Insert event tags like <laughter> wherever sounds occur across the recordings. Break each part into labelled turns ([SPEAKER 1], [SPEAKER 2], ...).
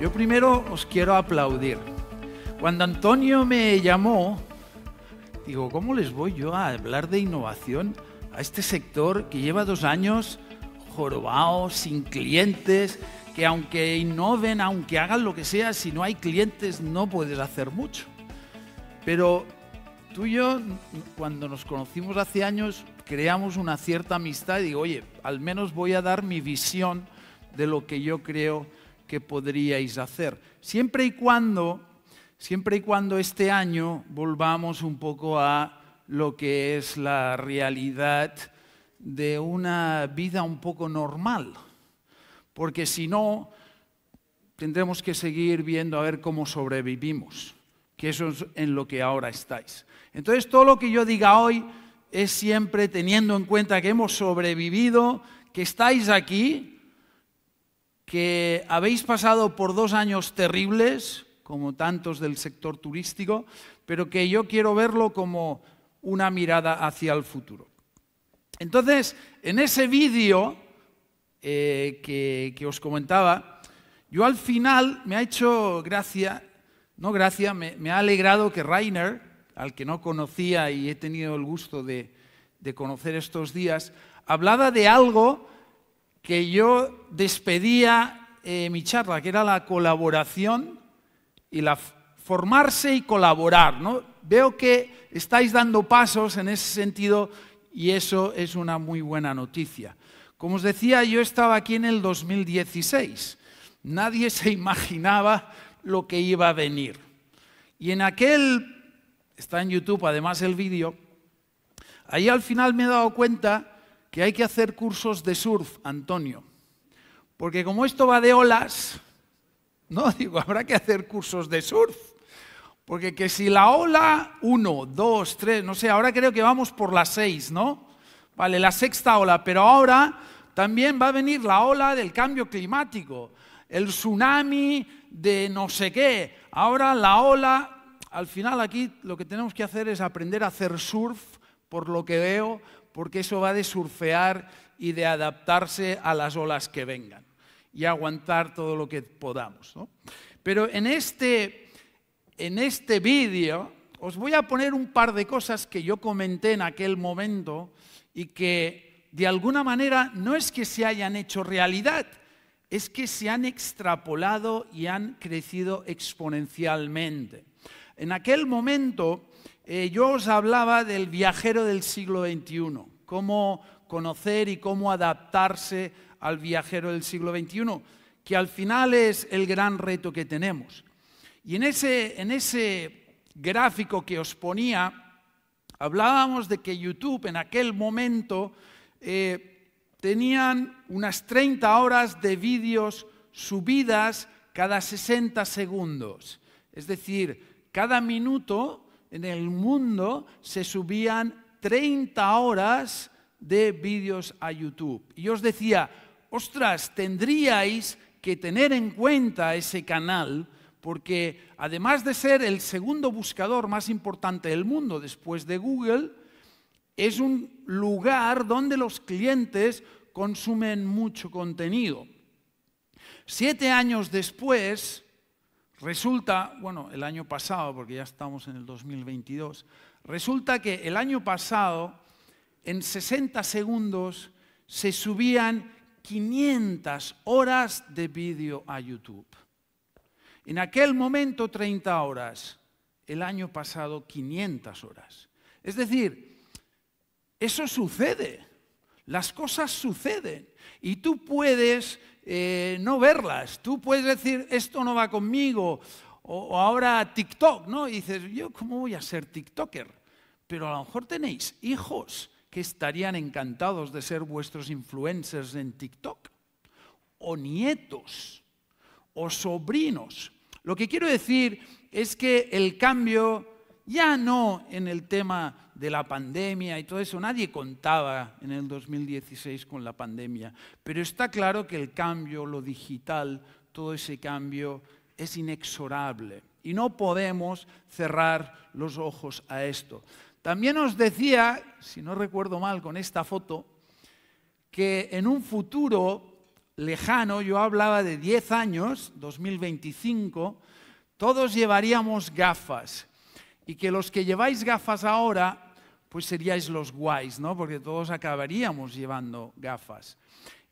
[SPEAKER 1] Yo primero os quiero aplaudir. Cuando Antonio me llamó, digo, ¿cómo les voy yo a hablar de innovación a este sector que lleva dos años jorobado, sin clientes, que aunque innoven, aunque hagan lo que sea, si no hay clientes no puedes hacer mucho? Pero tú y yo, cuando nos conocimos hace años, creamos una cierta amistad y digo, oye, al menos voy a dar mi visión de lo que yo creo que podríais hacer, siempre y cuando, siempre y cuando este año volvamos un poco a lo que es la realidad de una vida un poco normal, porque si no, tendremos que seguir viendo a ver cómo sobrevivimos, que eso es en lo que ahora estáis. Entonces, todo lo que yo diga hoy es siempre teniendo en cuenta que hemos sobrevivido, que estáis aquí que habéis pasado por dos años terribles, como tantos del sector turístico, pero que yo quiero verlo como una mirada hacia el futuro. Entonces, en ese vídeo eh, que, os comentaba, yo al final me ha hecho gracia, no gracia, me, ha alegrado que Rainer, al que no conocía y he tenido el gusto de conocer estos días, hablaba de algo que yo despedía eh, mi charla, que era la colaboración y la formarse y colaborar. ¿no? Veo que estáis dando pasos en ese sentido y eso es una muy buena noticia. Como os decía, yo estaba aquí en el 2016. Nadie se <laughs> imaginaba lo que iba a venir. Y en aquel, está en YouTube además el vídeo, ahí al final me he dado cuenta que hay que hacer cursos de surf, Antonio. Porque como esto va de olas, <laughs> no, digo, habrá que hacer cursos de surf. Porque que si la ola 1, dos, tres, no sé, ahora creo que vamos por la seis, ¿no? Vale, la sexta ola, pero ahora también va a venir la ola del cambio climático, el tsunami de no sé qué. Ahora la ola, al final aquí lo que tenemos que hacer es aprender a hacer surf, por lo que veo, porque eso va de surfear y de adaptarse a las olas que vengan y aguantar todo lo que podamos. Pero en este, en este vídeo os voy a poner un par de cosas que yo comenté en aquel momento y que de alguna manera no es que se hayan hecho realidad, es que se han extrapolado y han crecido exponencialmente. En aquel momento eh, yo os hablaba del viajero del siglo XXI cómo conocer y cómo adaptarse al viajero del siglo XXI, que al final es el gran reto que tenemos. Y en ese, en ese gráfico que os ponía, hablábamos de que YouTube en aquel momento eh, tenían unas 30 horas de vídeos subidas cada 60 segundos. Es decir, cada minuto en el mundo se subían 30 horas de vídeos a YouTube. Y os decía, ostras, tendríais que tener en cuenta ese canal porque además de ser el segundo buscador más importante del mundo después de Google, es un lugar donde los clientes consumen mucho contenido. Siete años después, Resulta, bueno, el año pasado, porque ya estamos en el 2022, resulta que el año pasado, en 60 segundos, se subían 500 horas de vídeo a YouTube. En aquel momento 30 horas, el año pasado 500 horas. Es decir, eso sucede, las cosas suceden y tú puedes eh, no verlas. Tú puedes decir, esto no va conmigo, o, o ahora TikTok, ¿no? Y dices, yo cómo voy a ser TikToker. Pero a lo mejor tenéis hijos que estarían encantados de ser vuestros influencers en TikTok, o nietos, o sobrinos. Lo que quiero decir es que el cambio ya no en el tema de la pandemia y todo eso, nadie contaba en el 2016 con la pandemia, pero está claro que el cambio, lo digital, todo ese cambio es inexorable y no podemos cerrar los ojos a esto. También os decía, si no recuerdo mal con esta foto, que en un futuro lejano, yo hablaba de 10 años, 2025, todos llevaríamos gafas y que los que lleváis gafas ahora, pues seríais los guays, ¿no? Porque todos acabaríamos llevando gafas.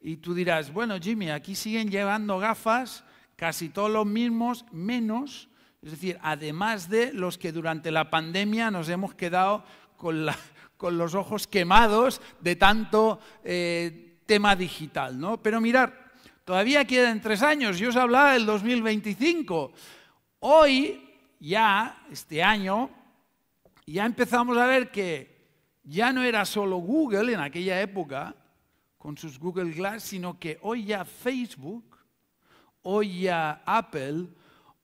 [SPEAKER 1] Y tú dirás, bueno, Jimmy, aquí siguen llevando gafas casi todos los mismos, menos, es decir, además de los que durante la pandemia nos hemos quedado con, la, con los ojos quemados de tanto eh, tema digital, ¿no? Pero mirar, todavía quedan tres años, yo os hablaba del 2025. Hoy ya este año, ya empezamos a ver que ya no era solo Google en aquella época con sus Google Glass, sino que hoy ya Facebook, hoy ya Apple,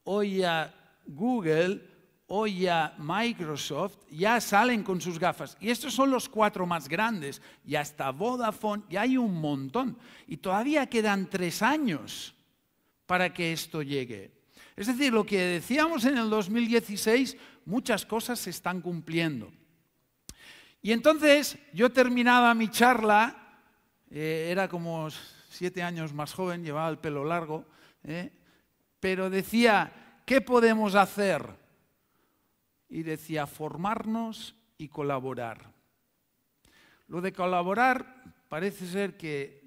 [SPEAKER 1] hoy ya Google, hoy ya Microsoft, ya salen con sus gafas. Y estos son los cuatro más grandes. Y hasta Vodafone, ya hay un montón. Y todavía quedan tres años para que esto llegue. Es decir, lo que decíamos en el 2016, muchas cosas se están cumpliendo. Y entonces yo terminaba mi charla, eh, era como siete años más joven, llevaba el pelo largo, eh, pero decía, ¿qué podemos hacer? Y decía, formarnos y colaborar. Lo de colaborar parece ser que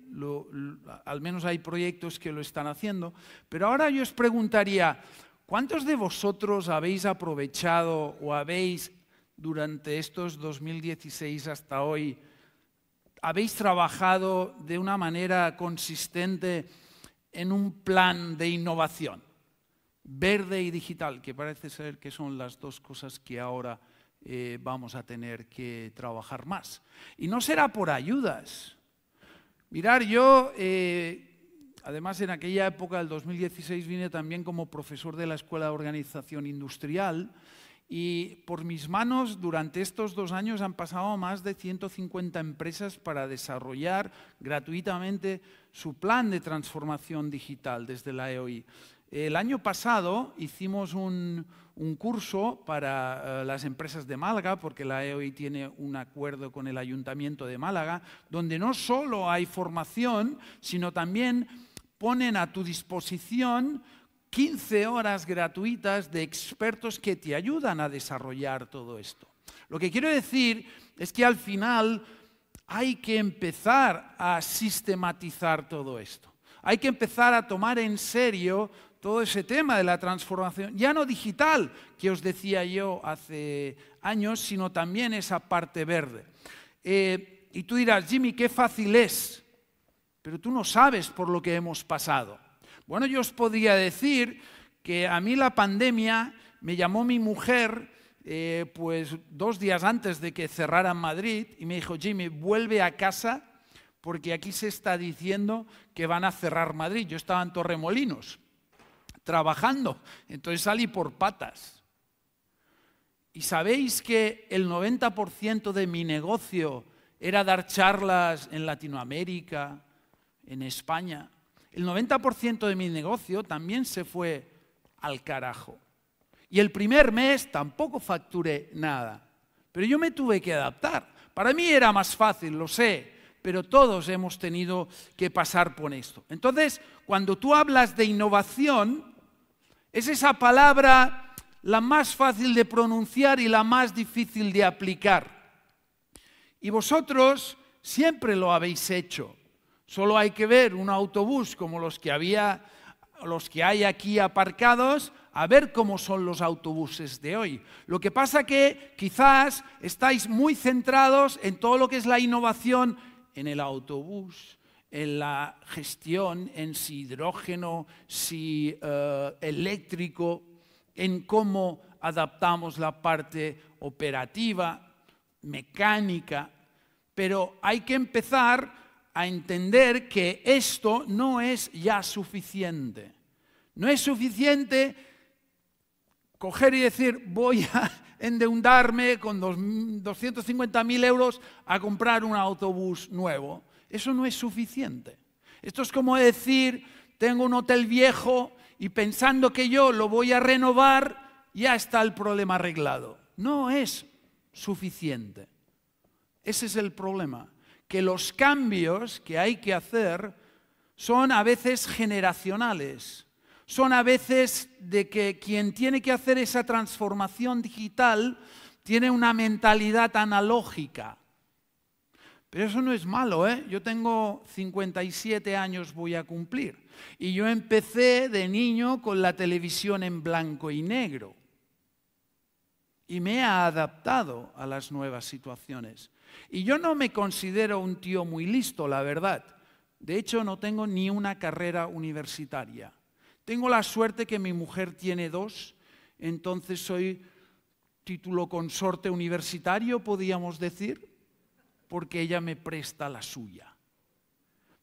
[SPEAKER 1] al menos hay proyectos que lo están haciendo, pero ahora yo os preguntaría, ¿cuántos de vosotros habéis aprovechado o habéis durante estos 2016 hasta hoy, habéis trabajado de una manera consistente en un plan de innovación? verde y digital, que parece ser que son las dos cosas que ahora eh, vamos a tener que trabajar más. Y no será por ayudas, Mirar, yo, eh, además en aquella época del 2016 vine también como profesor de la Escuela de Organización Industrial y por mis manos durante estos dos años han pasado más de 150 empresas para desarrollar gratuitamente su plan de transformación digital desde la EOI. El año pasado hicimos un, curso para eh, las empresas de Málaga, porque la EOI tiene un acuerdo con el Ayuntamiento de Málaga, donde no solo hay formación, sino también ponen a tu disposición 15 horas gratuitas de expertos que te ayudan a desarrollar todo esto. Lo que quiero decir es que al final hay que empezar a sistematizar todo esto. Hay que empezar a tomar en serio todo ese tema de la transformación, ya no digital, que os decía yo hace años, sino también esa parte verde. Eh, y tú dirás, Jimmy, qué fácil es, pero tú no sabes por lo que hemos pasado. Bueno, yo os podría decir que a mí la pandemia me llamó mi mujer eh, pues dos días antes de que cerraran Madrid y me dijo, Jimmy, vuelve a casa porque aquí se está diciendo que van a cerrar Madrid. Yo estaba en Torremolinos trabajando. Entonces salí por patas. Y sabéis que el 90% de mi negocio era dar charlas en Latinoamérica, en España. El 90% de mi negocio también se fue al carajo. Y el primer mes tampoco facturé nada. Pero yo me tuve que adaptar. Para mí era más fácil, lo sé, pero todos hemos tenido que pasar por esto. Entonces, cuando tú hablas de innovación, es esa palabra la más fácil de pronunciar y la más difícil de aplicar. Y vosotros siempre lo habéis hecho. Solo hay que ver un autobús como los que había los que hay aquí aparcados a ver cómo son los autobuses de hoy. Lo que pasa que quizás estáis muy centrados en todo lo que es la innovación en el autobús, en la gestión en si hidrógeno, si eh, eléctrico, en cómo adaptamos la parte operativa, mecánica, pero hay que empezar a entender que esto no es ya suficiente. No es suficiente coger y decir, voy a <laughs> endeudarme con 250.000 euros a comprar un autobús nuevo. Eso no es suficiente. Esto es como decir, tengo un hotel viejo y pensando que yo lo voy a renovar, ya está el problema arreglado. No es suficiente. Ese es el problema, que los cambios que hay que hacer son a veces generacionales, son a veces de que quien tiene que hacer esa transformación digital tiene una mentalidad analógica pero eso no es malo, ¿eh? Yo tengo 57 años, voy a cumplir. Y yo empecé de niño con la televisión en blanco y negro. Y me he adaptado a las nuevas situaciones. Y yo no me considero un tío muy listo, la verdad. De hecho, no tengo ni una carrera universitaria. Tengo la suerte que mi mujer tiene dos, entonces soy título consorte universitario, podríamos decir porque ella me presta la suya.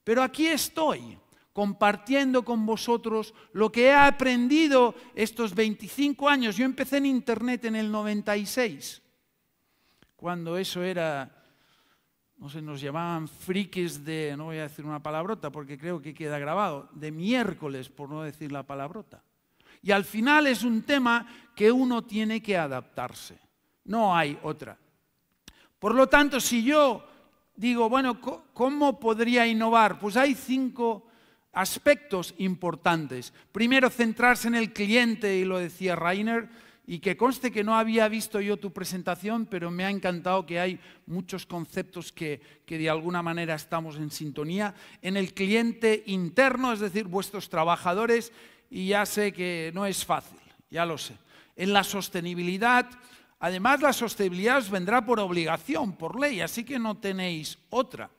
[SPEAKER 1] Pero aquí estoy compartiendo con vosotros lo que he aprendido estos 25 años. Yo empecé en Internet en el 96, cuando eso era, no sé, nos llamaban frikis de, no voy a decir una palabrota porque creo que queda grabado, de miércoles, por no decir la palabrota. Y al final es un tema que uno tiene que adaptarse. No hay otra. Por lo tanto, si yo digo, bueno, ¿cómo podría innovar? Pues hay cinco aspectos importantes. Primero, centrarse en el cliente, y lo decía Rainer, y que conste que no había visto yo tu presentación, pero me ha encantado que hay muchos conceptos que, de alguna manera estamos en sintonía. En el cliente interno, es decir, vuestros trabajadores, y ya sé que no es fácil, ya lo sé. En la sostenibilidad, Además, la sostenibilidad os vendrá por obligación, por ley, así que no tenéis otra.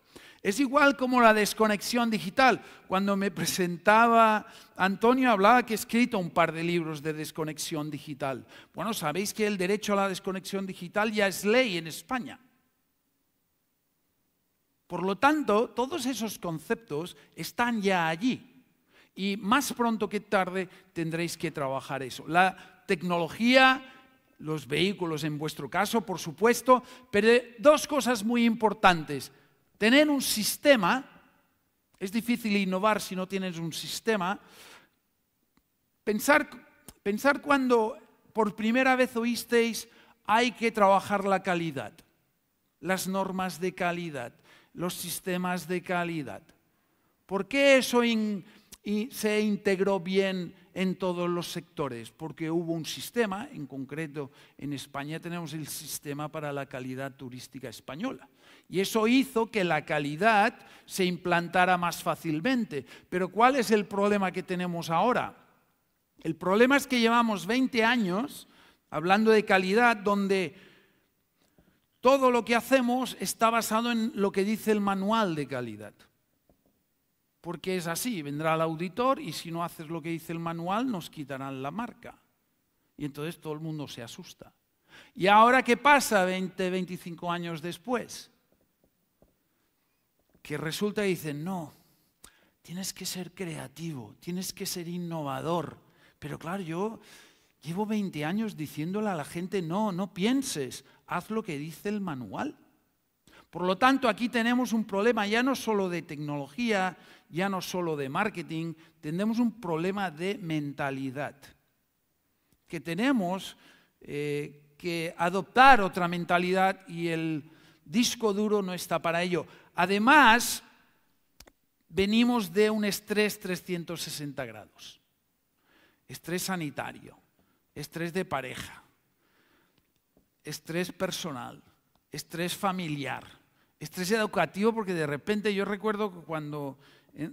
[SPEAKER 1] Es igual como la desconexión digital. Cuando me presentaba Antonio hablaba que he escrito un par de libros de desconexión digital. Bueno, sabéis que el derecho a la desconexión digital ya es ley en España. Por lo tanto, todos esos conceptos están ya allí. Y más pronto que tarde tendréis que trabajar eso. La tecnología los vehículos en vuestro caso, por supuesto, pero dos cosas muy importantes. Tener un sistema, es difícil innovar si no tienes un sistema. Pensar, pensar cuando por primera vez oísteis, hay que trabajar la calidad, las normas de calidad, los sistemas de calidad. ¿Por qué eso se integró bien en todos los sectores, porque hubo un sistema, en concreto en España tenemos el sistema para la calidad turística española. Y eso hizo que la calidad se implantara más fácilmente. Pero ¿cuál es el problema que tenemos ahora? El problema es que llevamos 20 años hablando de calidad donde todo lo que hacemos está basado en lo que dice el manual de calidad. Porque es así, vendrá el auditor y si no haces lo que dice el manual nos quitarán la marca. Y entonces todo el mundo se asusta. ¿Y ahora qué pasa 20, 25 años después? Que resulta y dicen, no, tienes que ser creativo, tienes que ser innovador. Pero claro, yo llevo 20 años diciéndole a la gente, no, no pienses, haz lo que dice el manual. Por lo tanto, aquí tenemos un problema ya no solo de tecnología, ya no solo de marketing, tenemos un problema de mentalidad. Que tenemos eh, que adoptar otra mentalidad y el disco duro no está para ello. Además, venimos de un estrés 360 grados. Estrés sanitario, estrés de pareja, estrés personal, estrés familiar, estrés educativo, porque de repente yo recuerdo que cuando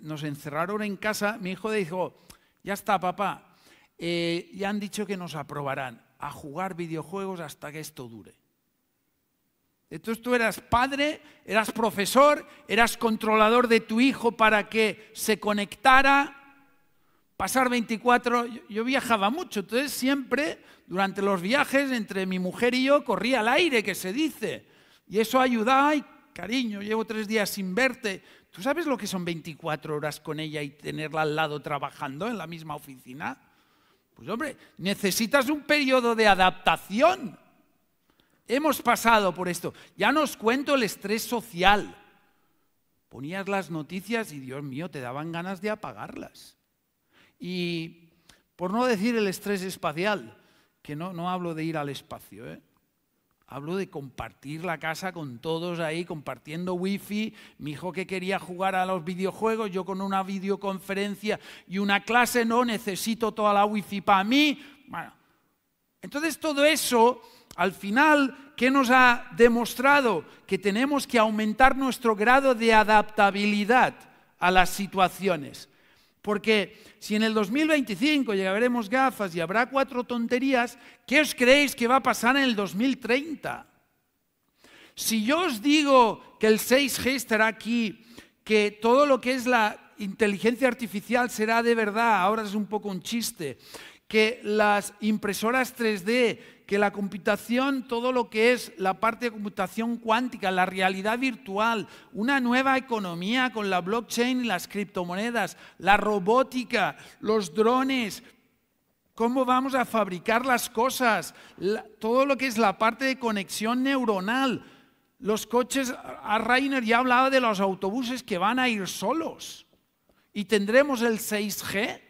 [SPEAKER 1] nos encerraron en casa, mi hijo dijo, ya está papá, eh, ya han dicho que nos aprobarán a jugar videojuegos hasta que esto dure. Entonces tú eras padre, eras profesor, eras controlador de tu hijo para que se conectara. Pasar 24, yo, yo viajaba mucho, entonces siempre durante los viajes entre mi mujer y yo corría al aire, que se dice. Y eso ayudaba, cariño, llevo tres días sin verte, ¿Tú sabes lo que son 24 horas con ella y tenerla al lado trabajando en la misma oficina? Pues hombre, necesitas un periodo de adaptación. Hemos pasado por esto. Ya nos cuento el estrés social. Ponías las noticias y Dios mío, te daban ganas de apagarlas. Y por no decir el estrés espacial, que no, no hablo de ir al espacio, ¿eh? Hablo de compartir la casa con todos ahí, compartiendo wifi. Mi hijo que quería jugar a los videojuegos, yo con una videoconferencia y una clase, no, necesito toda la wifi para mí. Bueno, entonces todo eso, al final, ¿qué nos ha demostrado? Que tenemos que aumentar nuestro grado de adaptabilidad a las situaciones. Porque si en el 2025 llegaremos gafas y habrá cuatro tonterías, ¿qué os creéis que va a pasar en el 2030? Si yo os digo que el 6G estará aquí, que todo lo que es la inteligencia artificial será de verdad, ahora es un poco un chiste, que las impresoras 3D que la computación, todo lo que es la parte de computación cuántica, la realidad virtual, una nueva economía con la blockchain y las criptomonedas, la robótica, los drones, cómo vamos a fabricar las cosas, todo lo que es la parte de conexión neuronal, los coches, a Rainer ya hablaba de los autobuses que van a ir solos y tendremos el 6G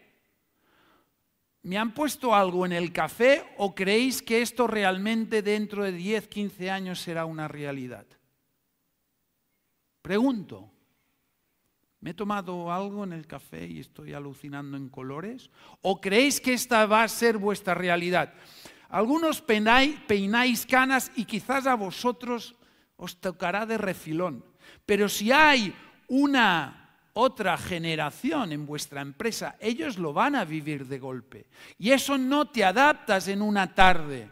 [SPEAKER 1] ¿Me han puesto algo en el café o creéis que esto realmente dentro de 10, 15 años será una realidad? Pregunto, ¿me he tomado algo en el café y estoy alucinando en colores? ¿O creéis que esta va a ser vuestra realidad? Algunos peináis, canas y quizás a vosotros os tocará de refilón, pero si hay una otra generación en vuestra empresa. Ellos lo van a vivir de golpe. Y eso no te adaptas en una tarde.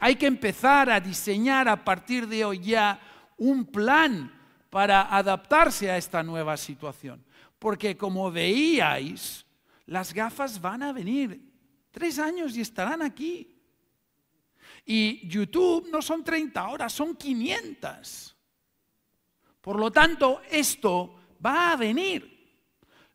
[SPEAKER 1] Hay que empezar a diseñar a partir de hoy ya un plan para adaptarse a esta nueva situación. Porque como veíais, las gafas van a venir. Tres años y estarán aquí. Y YouTube no son 30 horas, son 500. Por lo tanto, esto va a venir.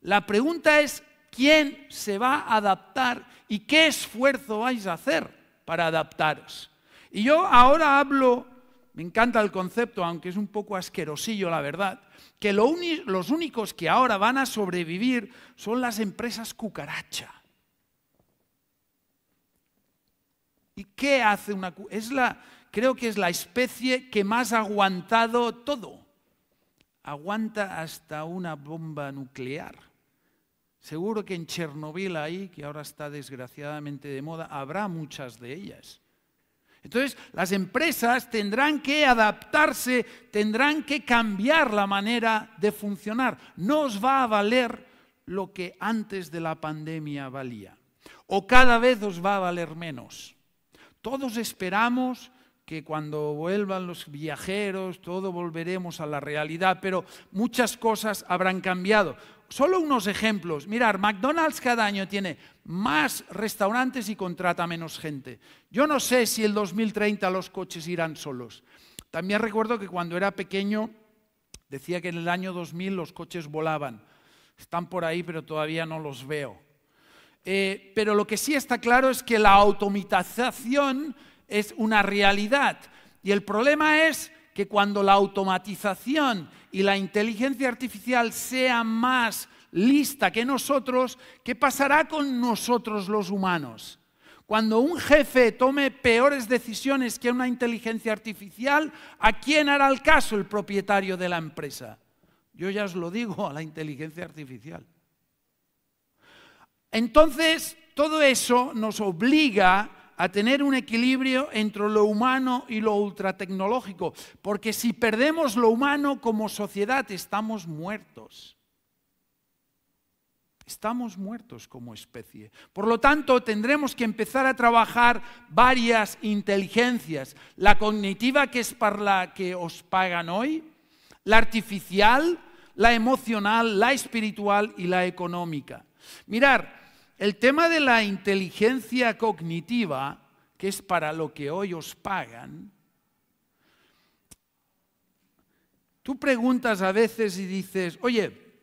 [SPEAKER 1] La pregunta es, ¿quién se va a adaptar y qué esfuerzo vais a hacer para adaptaros? Y yo ahora hablo, me encanta el concepto, aunque es un poco asquerosillo la verdad, que los únicos que ahora van a sobrevivir son las empresas cucaracha. ¿Y qué hace una es la creo que es la especie que más ha aguantado todo aguanta hasta una bomba nuclear. Seguro que en Chernobyl ahí, que ahora está desgraciadamente de moda, habrá muchas de ellas. Entonces, las empresas tendrán que adaptarse, tendrán que cambiar la manera de funcionar. No os va a valer lo que antes de la pandemia valía. O cada vez os va a valer menos. Todos esperamos que cuando vuelvan los viajeros, todo volveremos a la realidad, pero muchas cosas habrán cambiado. Solo unos ejemplos. Mirar, McDonald's cada año tiene más restaurantes y contrata menos gente. Yo no sé si el 2030 los coches irán solos. También recuerdo que cuando era pequeño decía que en el año 2000 los coches volaban. Están por ahí, pero todavía no los veo. Eh, pero lo que sí está claro es que la automatización es una realidad. Y el problema es que cuando la automatización y la inteligencia artificial sea más lista que nosotros, ¿qué pasará con nosotros los humanos? Cuando un jefe tome peores decisiones que una inteligencia artificial, ¿a quién hará el caso el propietario de la empresa? Yo ya os lo digo, a la inteligencia artificial. Entonces, todo eso nos obliga a tener un equilibrio entre lo humano y lo ultratecnológico, porque si perdemos lo humano como sociedad estamos muertos. Estamos muertos como especie. Por lo tanto, tendremos que empezar a trabajar varias inteligencias. La cognitiva, que es para la que os pagan hoy, la artificial, la emocional, la espiritual y la económica. Mirar, el tema de la inteligencia cognitiva, que es para lo que hoy os pagan, tú preguntas a veces y dices, oye,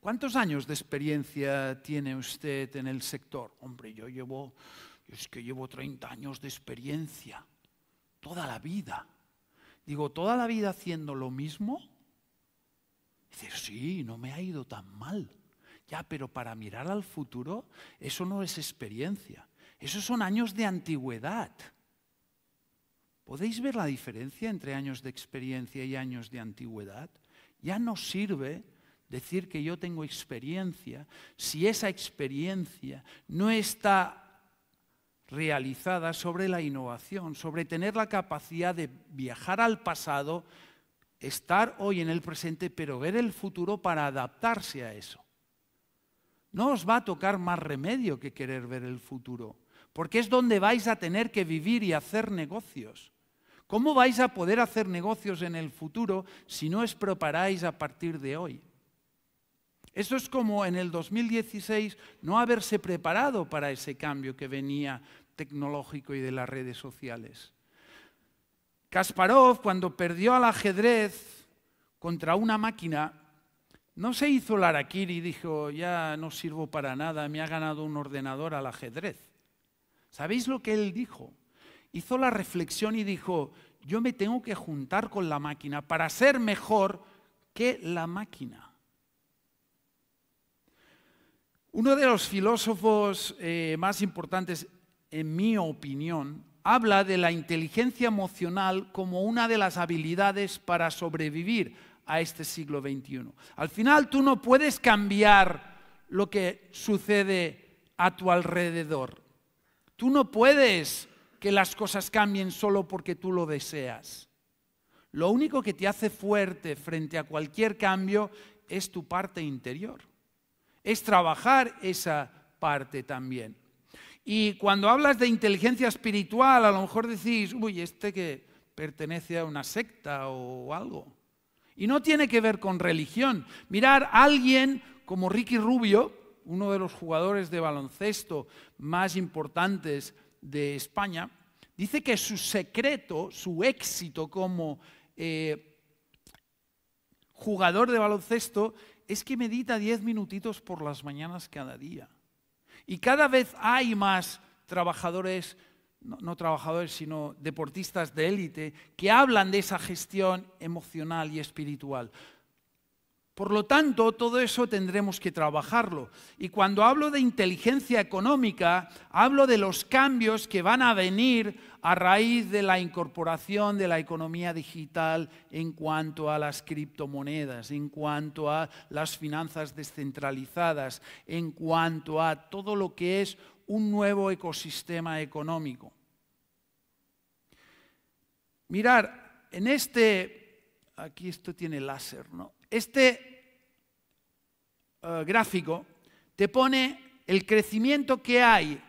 [SPEAKER 1] ¿cuántos años de experiencia tiene usted en el sector? Hombre, yo llevo, es que llevo 30 años de experiencia, toda la vida. Digo, ¿toda la vida haciendo lo mismo? Dices, sí, no me ha ido tan mal. Ya, pero para mirar al futuro, eso no es experiencia. Esos son años de antigüedad. ¿Podéis ver la diferencia entre años de experiencia y años de antigüedad? Ya no sirve decir que yo tengo experiencia si esa experiencia no está realizada sobre la innovación, sobre tener la capacidad de viajar al pasado, estar hoy en el presente, pero ver el futuro para adaptarse a eso. No os va a tocar más remedio que querer ver el futuro, porque es donde vais a tener que vivir y hacer negocios. ¿Cómo vais a poder hacer negocios en el futuro si no os preparáis a partir de hoy? Eso es como en el 2016 no haberse preparado para ese cambio que venía tecnológico y de las redes sociales. Kasparov, cuando perdió al ajedrez contra una máquina, no se hizo el y dijo, ya no sirvo para nada, me ha ganado un ordenador al ajedrez. ¿Sabéis lo que él dijo? Hizo la reflexión y dijo, yo me tengo que juntar con la máquina para ser mejor que la máquina. Uno de los filósofos eh, más importantes, en mi opinión, habla de la inteligencia emocional como una de las habilidades para sobrevivir a este siglo XXI. Al final tú no puedes cambiar lo que sucede a tu alrededor. Tú no puedes que las cosas cambien solo porque tú lo deseas. Lo único que te hace fuerte frente a cualquier cambio es tu parte interior. Es trabajar esa parte también. Y cuando hablas de inteligencia espiritual, a lo mejor decís, uy, este que pertenece a una secta o algo. Y no tiene que ver con religión. Mirar a alguien como Ricky Rubio, uno de los jugadores de baloncesto más importantes de España, dice que su secreto, su éxito como eh, jugador de baloncesto es que medita 10 minutitos por las mañanas cada día. Y cada vez hay más trabajadores no, trabajadores, sino deportistas de élite, que hablan de esa gestión emocional y espiritual. Por lo tanto, todo eso tendremos que trabajarlo. Y cuando hablo de inteligencia económica, hablo de los cambios que van a venir a raíz de la incorporación de la economía digital en cuanto a las criptomonedas, en cuanto a las finanzas descentralizadas, en cuanto a todo lo que es un nuevo ecosistema económico. Mirar, en este, aquí esto tiene láser, ¿no? Este eh, gráfico te pone el crecimiento que hay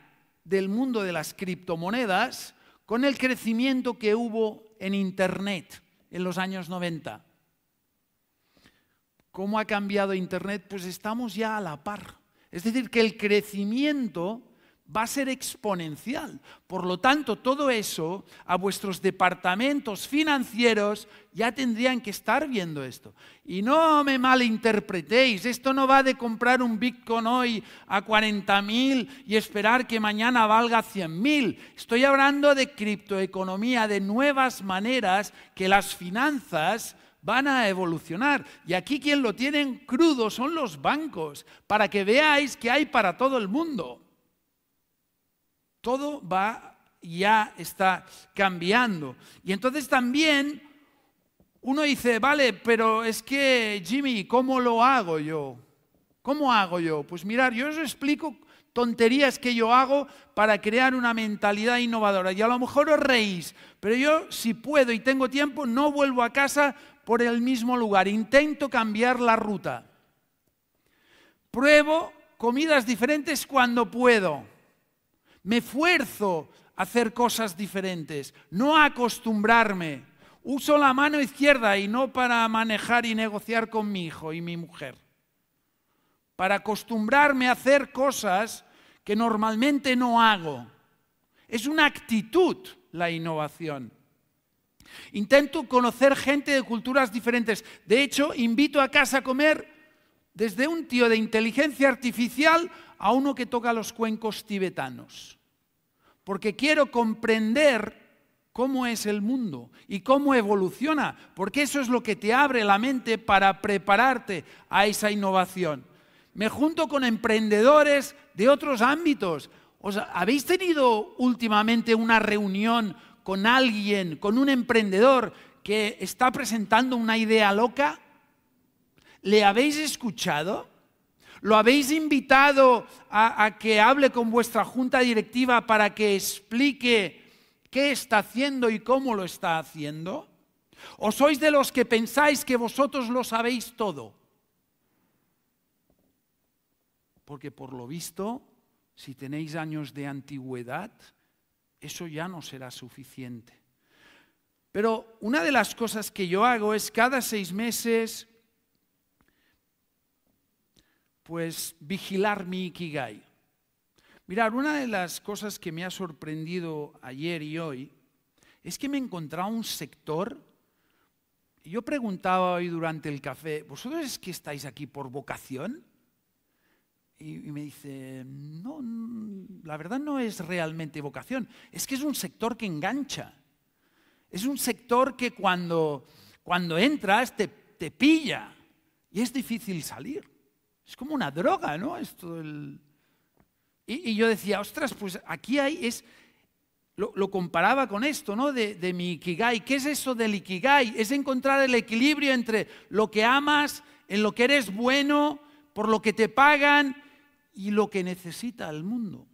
[SPEAKER 1] del mundo de las criptomonedas con el crecimiento que hubo en Internet en los años 90. ¿Cómo ha cambiado Internet? Pues estamos ya a la par. Es decir, que el crecimiento va a ser exponencial. Por lo tanto, todo eso a vuestros departamentos financieros ya tendrían que estar viendo esto. Y no me malinterpretéis, esto no va de comprar un Bitcoin hoy a 40.000 y esperar que mañana valga 100.000. Estoy hablando de criptoeconomía, de nuevas maneras que las finanzas van a evolucionar. Y aquí quien lo tienen crudo son los bancos, para que veáis que hay para todo el mundo todo va, ya está cambiando. Y entonces también uno dice, vale, pero es que Jimmy, ¿cómo lo hago yo? ¿Cómo hago yo? Pues mirar, yo os explico tonterías que yo hago para crear una mentalidad innovadora. Y a lo mejor os reís, pero yo si puedo y tengo tiempo, no vuelvo a casa por el mismo lugar. Intento cambiar la ruta. Pruebo comidas diferentes cuando puedo. Me esfuerzo a hacer cosas diferentes, no a acostumbrarme. Uso la mano izquierda y no para manejar y negociar con mi hijo y mi mujer. Para acostumbrarme a hacer cosas que normalmente no hago. Es una actitud la innovación. Intento conocer gente de culturas diferentes. De hecho, invito a casa a comer desde un tío de inteligencia artificial a uno que toca los cuencos tibetanos, porque quiero comprender cómo es el mundo y cómo evoluciona, porque eso es lo que te abre la mente para prepararte a esa innovación. Me junto con emprendedores de otros ámbitos. ¿Os ¿Habéis tenido últimamente una reunión con alguien, con un emprendedor que está presentando una idea loca? ¿Le habéis escuchado? Lo habéis invitado a, que hable con vuestra junta directiva para que explique qué está haciendo y cómo lo está haciendo. ¿O sois de los que pensáis que vosotros lo sabéis todo? Porque por lo visto, si tenéis años de antigüedad, eso ya no será suficiente. Pero una de las cosas que yo hago es cada seis meses pues vigilar mi ikigai. Mirar, una de las cosas que me ha sorprendido ayer y hoy es que me encontraba un sector. y Yo preguntaba hoy durante el café, ¿vosotros es que estáis aquí por vocación? Y, me dice, no, la verdad no es realmente vocación, es que es un sector que engancha. Es un sector que cuando, cuando entras te pilla y es difícil salir. Es como una droga, ¿no? Esto el... y, yo decía, ostras, pues aquí hay, es, lo, comparaba con esto, ¿no? De, de, mi ikigai. ¿Qué es eso del ikigai? Es encontrar el equilibrio entre lo que amas, en lo que eres bueno, por lo que te pagan y lo que necesita el mundo.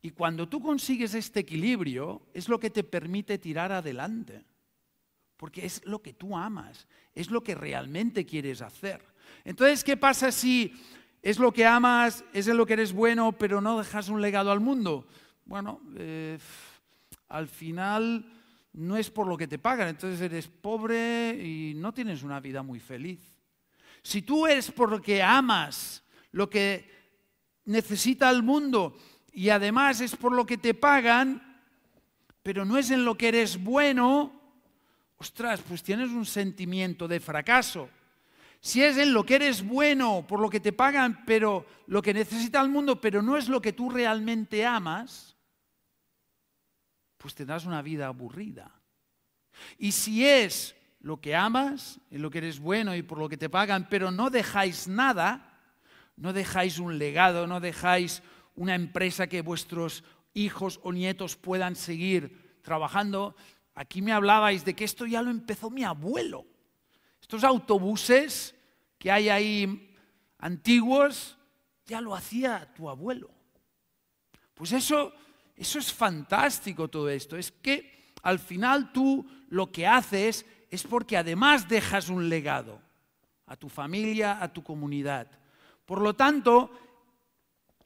[SPEAKER 1] Y cuando tú consigues este equilibrio, es lo que te permite tirar adelante porque es lo que tú amas, es lo que realmente quieres hacer. Entonces, ¿qué pasa si es lo que amas, es en lo que eres bueno, pero no dejas un legado al mundo? Bueno, eh, al final no es por lo que te pagan, entonces eres pobre y no tienes una vida muy feliz. Si tú eres por lo que amas, lo que necesita el mundo y además es por lo que te pagan, pero no es en lo que eres bueno, Ostras, pues tienes un sentimiento de fracaso. Si es en lo que eres bueno, por lo que te pagan, pero lo que necesita el mundo, pero no es lo que tú realmente amas, pues te das una vida aburrida. Y si es lo que amas, en lo que eres bueno y por lo que te pagan, pero no dejáis nada, no dejáis un legado, no dejáis una empresa que vuestros hijos o nietos puedan seguir trabajando, Aquí me hablabais de que esto ya lo empezó mi abuelo. Estos autobuses que hay ahí antiguos, ya lo hacía tu abuelo. Pues eso, eso es fantástico todo esto. Es que al final tú lo que haces es porque además dejas un legado a tu familia, a tu comunidad. Por lo tanto,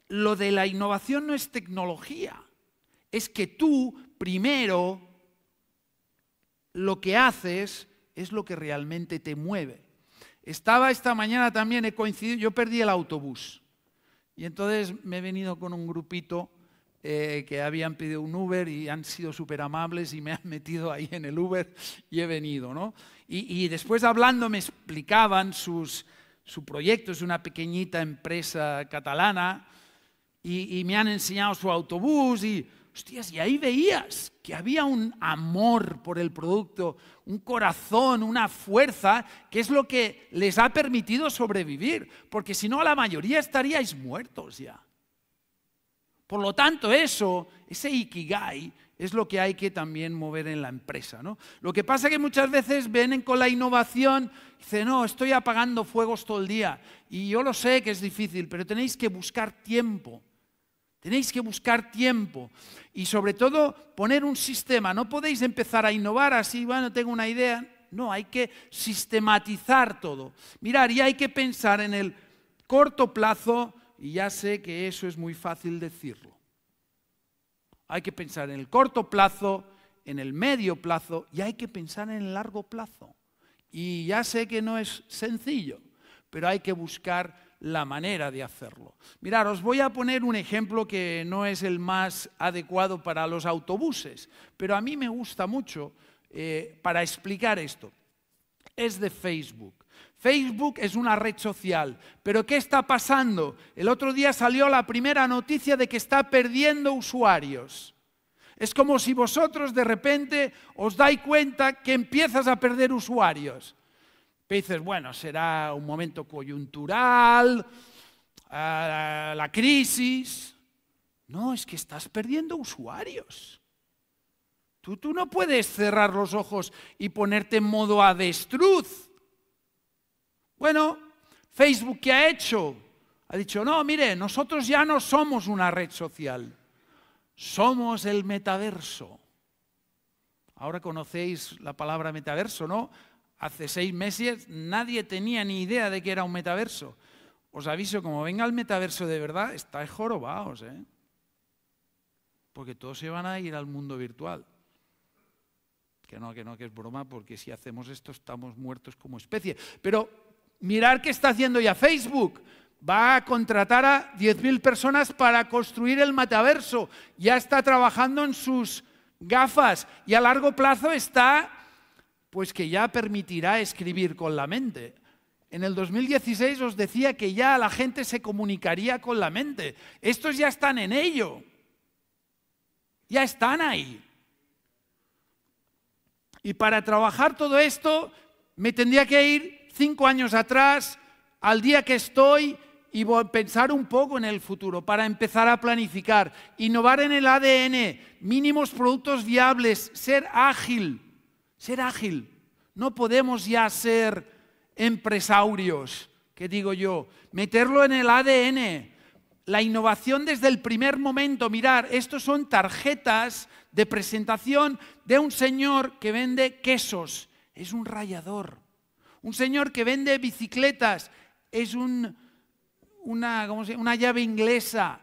[SPEAKER 1] lo de la innovación no es tecnología, es que tú primero lo que haces es lo que realmente te mueve. Estaba esta mañana también, he coincidido, yo perdí el autobús. Y entonces me he venido con un grupito eh, que habían pedido un Uber y han sido súper amables y me han <laughs> metido ahí en el Uber y he venido, Y, después hablando me explicaban sus, su proyecto, es una pequeñita empresa catalana, y, y me han enseñado su autobús y Hostias, y ahí veías que había un amor por el producto, un corazón, una fuerza, que es lo que les ha permitido sobrevivir, porque si no la mayoría estaríais muertos ya. Por lo tanto, eso, ese ikigai, es lo que hay que también mover en la empresa. Lo que pasa es que muchas veces vienen con la innovación, dicen, no, estoy apagando fuegos todo el día. Y yo lo sé que es difícil, pero tenéis que buscar tiempo Tenéis que buscar tiempo y sobre todo poner un sistema. No podéis empezar a innovar así, bueno, tengo una idea. No, hay que sistematizar todo. Mirar, y hay que pensar en el corto plazo, y ya sé que eso es muy fácil decirlo. Hay que pensar en el corto plazo, en el medio plazo, y hay que pensar en el largo plazo. Y ya sé que no es sencillo, pero hay que buscar la manera de hacerlo. Mirad, os voy a poner un ejemplo que no es el más adecuado para los autobuses, pero a mí me gusta mucho eh, para explicar esto. Es de Facebook. Facebook es una red social, pero ¿qué está pasando? El otro día salió la primera noticia de que está perdiendo usuarios. Es como si vosotros de repente os dais cuenta que empiezas a perder usuarios. Pero dices, bueno, será un momento coyuntural, ah, la crisis. No, es que estás perdiendo usuarios. Tú, tú no puedes cerrar los ojos y ponerte en modo a destruz. Bueno, Facebook, ¿qué ha hecho? Ha dicho, no, mire, nosotros ya no somos una red social, somos el metaverso. Ahora conocéis la palabra metaverso, ¿no? hace seis meses nadie tenía ni idea de que era un metaverso. Os aviso, como venga el metaverso de verdad, estáis jorobados, ¿eh? Porque todos se van a ir al mundo virtual. Que no, que no, que es broma, porque si hacemos esto estamos muertos como especie. Pero mirar qué está haciendo ya Facebook. Va a contratar a 10.000 personas para construir el metaverso. Ya está trabajando en sus gafas y a largo plazo está pues que ya permitirá escribir con la mente. En el 2016 os decía que ya la gente se comunicaría con la mente. Estos ya están en ello. Ya están ahí. Y para trabajar todo esto me tendría que ir cinco años atrás, al día que estoy, y pensar un poco en el futuro para empezar a planificar, innovar en el ADN, mínimos productos viables, ser ágil, ser ágil. No podemos ya ser empresarios, que digo yo, meterlo en el ADN. La innovación desde el primer momento, mirar, estos son tarjetas de presentación de un señor que vende quesos, es un rayador. Un señor que vende bicicletas, es una llave inglesa,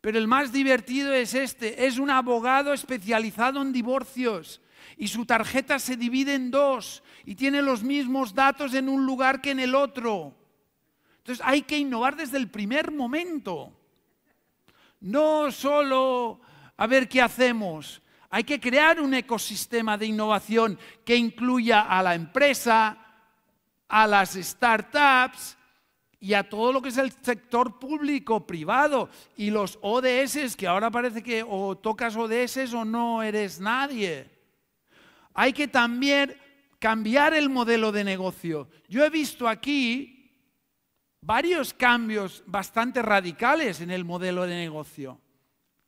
[SPEAKER 1] pero el más divertido es este, es un abogado especializado en divorcios y su tarjeta se divide en dos y tiene los mismos datos en un lugar que en el otro. Entonces hay que innovar desde el primer momento. No solo a ver qué hacemos. Hay que crear un ecosistema de innovación que incluya a la empresa, a las startups y a todo lo que es el sector público, privado y los ODS, que ahora parece que o tocas ODS o no eres nadie hay que también cambiar el modelo de negocio. Yo he visto aquí varios cambios bastante radicales en el modelo de negocio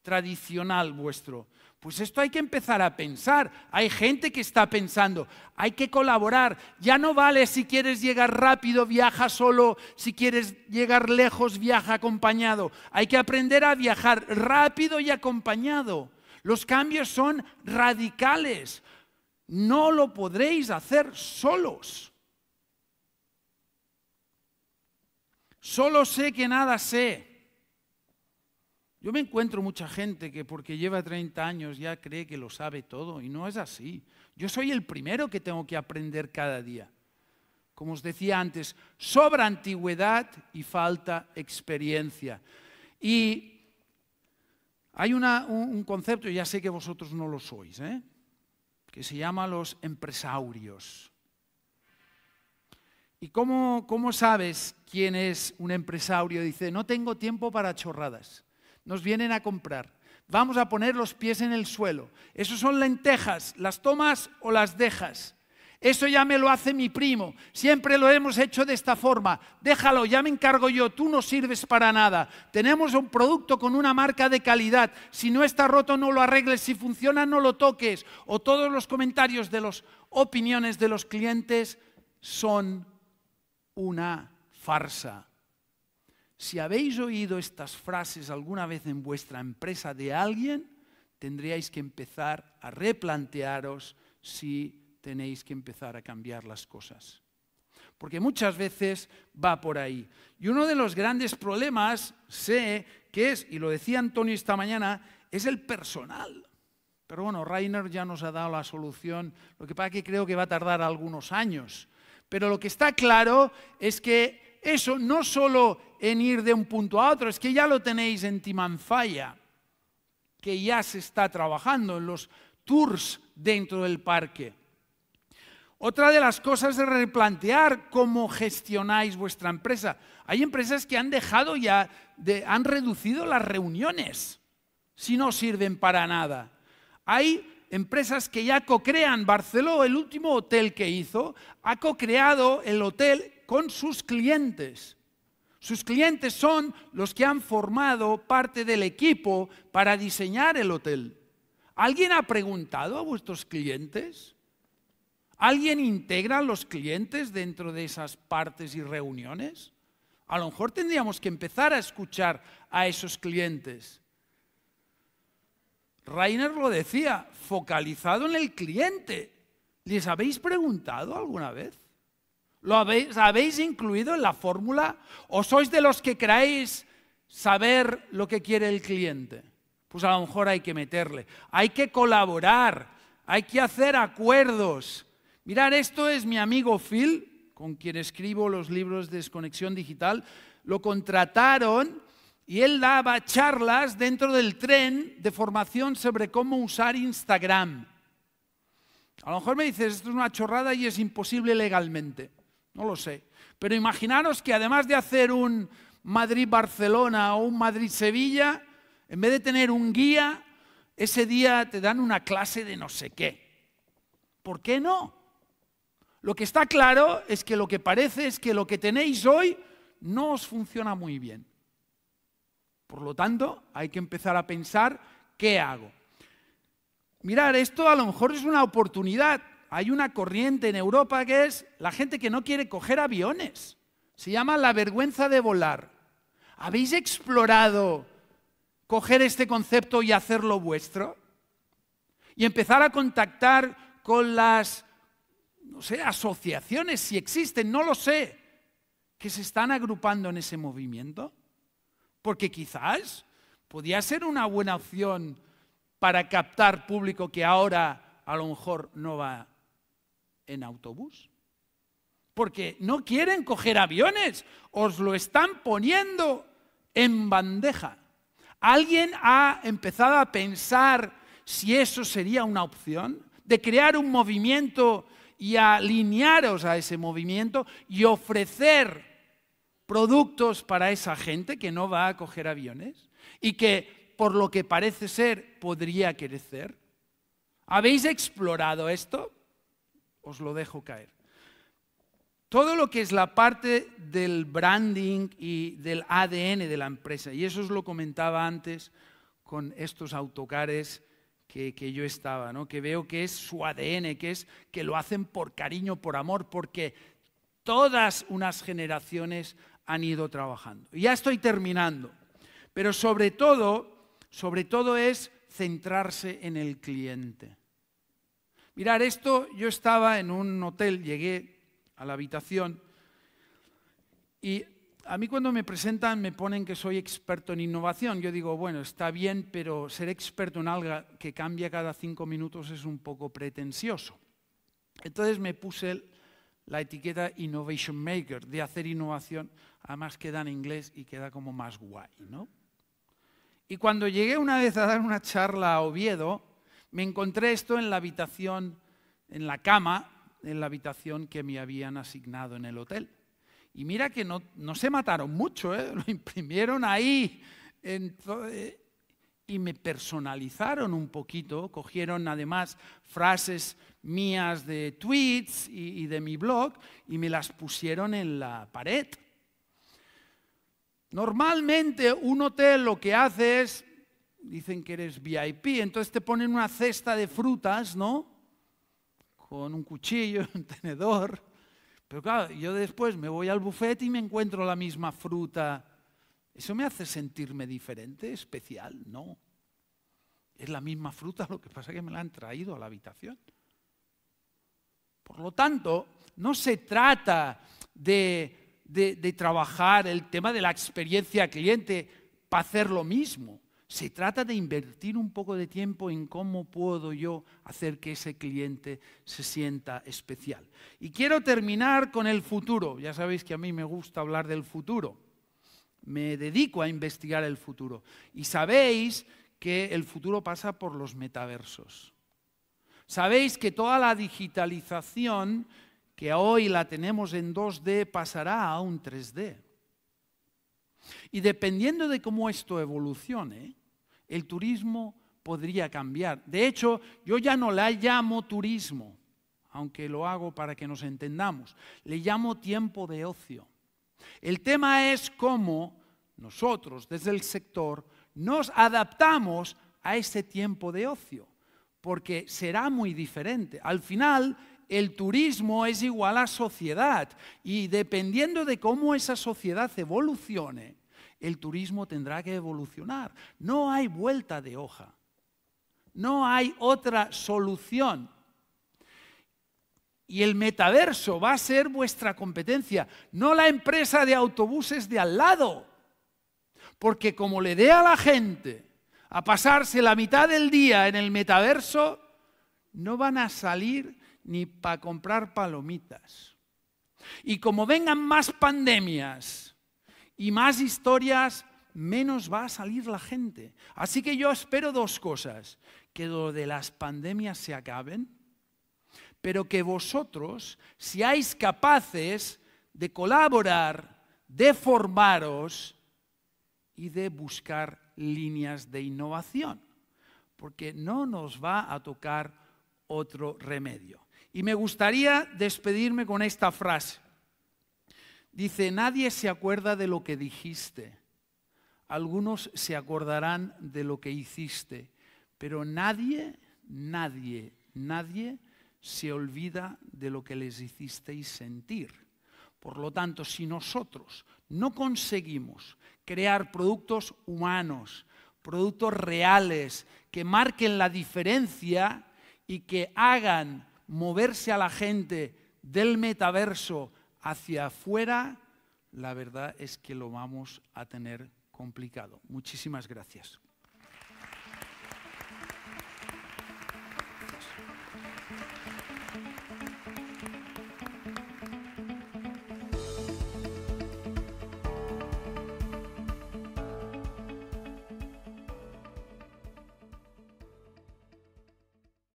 [SPEAKER 1] tradicional vuestro. Pues esto hay que empezar a pensar. Hay gente que está pensando, hay que colaborar. Ya no vale si quieres llegar rápido, viaja solo. Si quieres llegar lejos, viaja acompañado. Hay que aprender a viajar rápido y acompañado. Los cambios son radicales. No lo podréis hacer solos. Solo sé que nada sé. Yo me encuentro mucha gente que porque lleva 30 años ya cree que lo sabe todo y no es así. Yo soy el primero que tengo que aprender cada día. Como os decía antes, sobra antigüedad y falta experiencia. Y hay un, un, concepto, ya sé que vosotros no lo sois, ¿eh? que se llama los empresarios. ¿Y cómo, cómo sabes quién es un empresario? Dice, no tengo tiempo para chorradas. Nos vienen a comprar. Vamos a poner los pies en el suelo. Esos son lentejas, las tomas o las dejas. Eso ya me lo hace mi primo. Siempre lo hemos hecho de esta forma. Déjalo, ya me encargo yo. Tú no sirves para nada. Tenemos un producto con una marca de calidad. Si no está roto, no lo arregles. Si funciona, no lo toques. O todos los comentarios de las opiniones de los clientes son una farsa. Si habéis oído estas frases alguna vez en vuestra empresa de alguien, tendríais que empezar a replantearos si tenéis que empezar a cambiar las cosas. Porque muchas veces va por ahí. Y uno de los grandes problemas, sé que es, y lo decía Antonio esta mañana, es el personal. Pero bueno, Rainer ya nos ha dado la solución, lo que pasa que creo que va a tardar algunos años. Pero lo que está claro es que eso no solo en ir de un punto a otro, es que ya lo tenéis en Timanfaya, que ya se está trabajando en los tours dentro del parque. Otra de las cosas es replantear cómo gestionáis vuestra empresa. Hay empresas que han dejado ya, han reducido las reuniones si no sirven para nada. Hay empresas que ya co-crean. Barceló, el último hotel que hizo, ha co-creado el hotel con sus clientes. Sus clientes son los que han formado parte del equipo para diseñar el hotel. ¿Alguien ha preguntado a vuestros clientes? ¿Alguien integra a los clientes dentro de esas partes y reuniones? A lo mejor tendríamos que empezar a escuchar a esos clientes. Rainer lo decía, focalizado en el cliente. ¿Les habéis preguntado alguna vez? ¿Lo habéis, incluido en la fórmula? ¿O sois de los que queráis saber lo que quiere el cliente? Pues a lo mejor hay que meterle. Hay que colaborar, hay que hacer acuerdos, Mirar, esto es mi amigo Phil, con quien escribo los libros de Desconexión Digital. Lo contrataron y él daba charlas dentro del tren de formación sobre cómo usar Instagram. A lo mejor me dices, esto es una chorrada y es imposible legalmente. No lo sé. Pero imaginaros que además de hacer un Madrid-Barcelona o un Madrid-Sevilla, en vez de tener un guía, ese día te dan una clase de no sé qué. ¿Por qué no? Lo que está claro es que lo que parece es que lo que tenéis hoy no os funciona muy bien. Por lo tanto, hay que empezar a pensar qué hago. Mirar, esto a lo mejor es una oportunidad. Hay una corriente en Europa que es la gente que no quiere coger aviones. Se llama la vergüenza de volar. ¿Habéis explorado coger este concepto y hacerlo vuestro? Y empezar a contactar con las asociaciones, si existen, no lo sé, que se están agrupando en ese movimiento. Porque quizás podía ser una buena opción para captar público que ahora a lo mejor no va en autobús. Porque no quieren coger aviones, os lo están poniendo en bandeja. ¿Alguien ha empezado a pensar si eso sería una opción? De crear un movimiento y alinearos a ese movimiento y ofrecer productos para esa gente que no va a coger aviones y que por lo que parece ser podría crecer. ¿Habéis explorado esto? Os lo dejo caer. Todo lo que es la parte del branding y del ADN de la empresa, y eso os lo comentaba antes con estos autocares que, yo estaba, ¿no? que veo que es su ADN, que es que lo hacen por cariño, por amor, porque todas unas generaciones han ido trabajando. Y ya estoy terminando, pero sobre todo, sobre todo es centrarse en el cliente. Mirar, esto yo estaba en un hotel, llegué a la habitación y a mí cuando me presentan me ponen que soy experto en innovación. Yo digo, bueno, está bien, pero ser experto en algo que cambia cada cinco minutos es un poco pretencioso. Entonces me puse la etiqueta Innovation Maker, de hacer innovación. Además queda en inglés y queda como más guay, ¿no? Y cuando llegué una vez a dar una charla a Oviedo, me encontré esto en la habitación, en la cama, en la habitación que me habían asignado en el hotel. Y mira que no, se mataron mucho, ¿eh? <laughs> lo imprimieron ahí. Eh, y me personalizaron un poquito, cogieron además frases mías de tweets y, y de mi blog y me las pusieron en la pared. Normalmente un hotel lo que hace es, dicen que eres VIP, entonces te ponen una cesta de frutas, ¿no? Con un cuchillo, <laughs> un tenedor, pero claro, yo después me voy al buffet y me encuentro la misma fruta. ¿Eso me hace sentirme diferente, especial? No. Es la misma fruta, lo que pasa es que me la han traído a la habitación. Por lo tanto, no se trata de, de trabajar el tema de la experiencia cliente para hacer lo mismo. Se trata de invertir un poco de tiempo en cómo puedo yo hacer que ese cliente se sienta especial. Y quiero terminar con el futuro. Ya sabéis que a mí me gusta hablar del futuro. Me dedico a investigar el futuro. Y sabéis que el futuro pasa por los metaversos. Sabéis que toda la digitalización que hoy la tenemos en 2D pasará a un 3D. Y dependiendo de cómo esto evolucione, el turismo podría cambiar. De hecho, yo ya no la llamo turismo, aunque lo hago para que nos entendamos. Le llamo tiempo de ocio. El tema es cómo nosotros desde el sector nos adaptamos a ese tiempo de ocio, porque será muy diferente. Al final, el turismo es igual a sociedad y dependiendo de cómo esa sociedad evolucione, el turismo tendrá que evolucionar. No hay vuelta de hoja. No hay otra solución. Y el metaverso va a ser vuestra competencia, no la empresa de autobuses de al lado. Porque como le dé a la gente a pasarse la mitad del día en el metaverso, no van a salir ni para comprar palomitas. Y como vengan más pandemias, y más historias, menos va a salir la gente. Así que yo espero dos cosas, que lo de las pandemias se acaben, pero que vosotros seáis capaces de colaborar, de formaros y de buscar líneas de innovación, porque no nos va a tocar otro remedio. Y me gustaría despedirme con esta frase. Dice, nadie se acuerda de lo que dijiste. Algunos se acordarán de lo que hiciste, pero nadie, nadie, nadie se olvida de lo que les hicisteis sentir. Por lo tanto, si nosotros no conseguimos crear productos humanos, productos reales, que marquen la diferencia y que hagan moverse a la gente del metaverso hacia afuera, la verdad es que lo vamos a tener complicado. Muchísimas gracias.